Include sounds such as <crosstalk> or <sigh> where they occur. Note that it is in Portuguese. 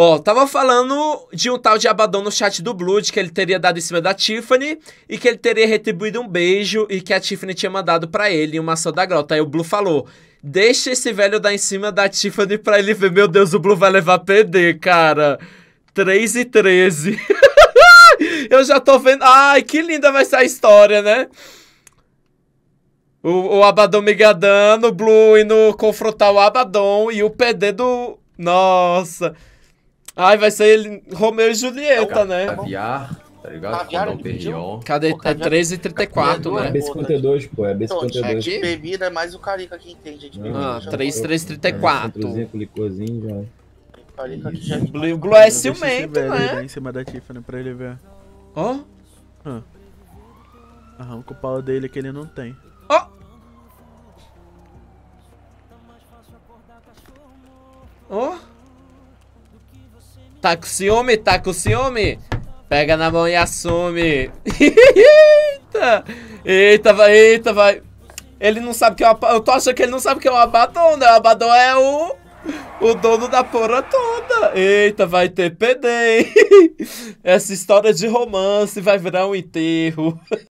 Ó, oh, tava falando de um tal de Abaddon no chat do Blood, que ele teria dado em cima da Tiffany e que ele teria retribuído um beijo e que a Tiffany tinha mandado para ele uma só da grota. Aí o Blue falou: Deixa esse velho dar em cima da Tiffany pra ele ver. Meu Deus, o Blue vai levar PD, cara. 3 e 13. <laughs> Eu já tô vendo. Ai, que linda vai ser a história, né? O, o Abaddon migadando, o Blue indo confrontar o Abaddon e o PD do. Nossa. Ai, vai ser Romeu e Julieta, né? Caviar, tá ligado? Caviar, Condom é Perignon. Cadê? É 13 tá e 34, né? É B52, pô. É B52. Então, bebida é né? mais o Carica que entende de bebida. Ah, 3, 3, 34. Licorzinho, já. Carica já... Blue é ciumento, né? Em cima da Tiffany pra ele ver. Ó? Ah. Arranca o pau dele que ele não tem. Ó! Tá com ciúme? Tá com ciúme? Pega na mão e assume. eita! Eita, vai, eita, vai. Ele não sabe que é o Eu tô achando que ele não sabe que é o Abaddon, né? O Abaddon é o... O dono da porra toda. Eita, vai ter PD, hein? <laughs> Essa história de romance vai virar um enterro. <laughs>